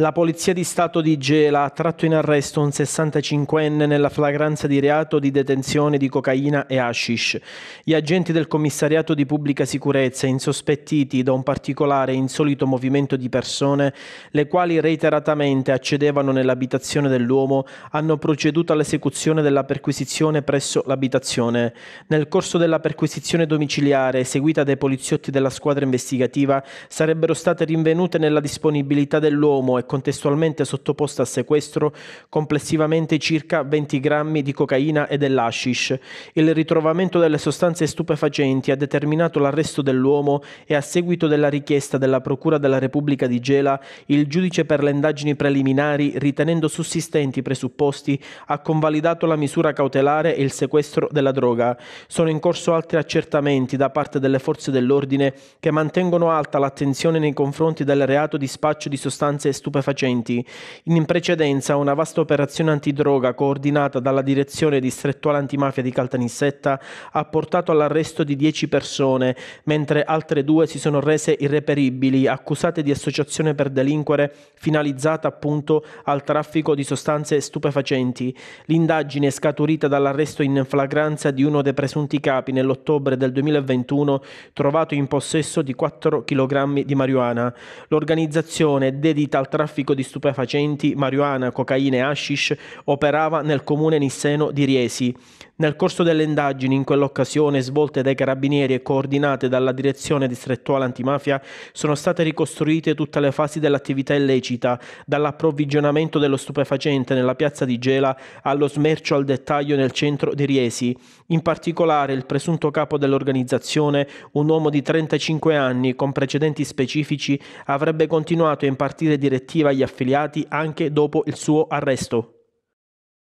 La Polizia di Stato di Gela ha tratto in arresto un 65enne nella flagranza di reato di detenzione di cocaina e hashish. Gli agenti del commissariato di pubblica sicurezza, insospettiti da un particolare e insolito movimento di persone, le quali reiteratamente accedevano nell'abitazione dell'uomo, hanno proceduto all'esecuzione della perquisizione presso l'abitazione. Nel corso della perquisizione domiciliare, eseguita dai poliziotti della squadra investigativa, sarebbero state rinvenute nella disponibilità dell'uomo e contestualmente sottoposta a sequestro complessivamente circa 20 grammi di cocaina e dell'hashish. Il ritrovamento delle sostanze stupefacenti ha determinato l'arresto dell'uomo e a seguito della richiesta della Procura della Repubblica di Gela, il giudice per le indagini preliminari, ritenendo sussistenti i presupposti, ha convalidato la misura cautelare e il sequestro della droga. Sono in corso altri accertamenti da parte delle forze dell'ordine che mantengono alta l'attenzione nei confronti del reato di spaccio di sostanze stupefacenti stupefacenti, in precedenza una vasta operazione antidroga coordinata dalla direzione distrettuale antimafia di Caltanissetta ha portato all'arresto di 10 persone, mentre altre due si sono rese irreperibili, accusate di associazione per delinquere finalizzata appunto al traffico di sostanze stupefacenti. L'indagine è scaturita dall'arresto in flagranza di uno dei presunti capi nell'ottobre del 2021 trovato in possesso di 4 kg di marijuana. L'organizzazione dedita al traffico traffico di stupefacenti, marijuana, cocaina e hashish operava nel comune nisseno di Riesi, nel corso delle indagini in quell'occasione svolte dai carabinieri e coordinate dalla direzione distrettuale antimafia sono state ricostruite tutte le fasi dell'attività illecita, dall'approvvigionamento dello stupefacente nella piazza di Gela allo smercio al dettaglio nel centro di Riesi. In particolare il presunto capo dell'organizzazione, un uomo di 35 anni con precedenti specifici, avrebbe continuato a impartire direttiva agli affiliati anche dopo il suo arresto.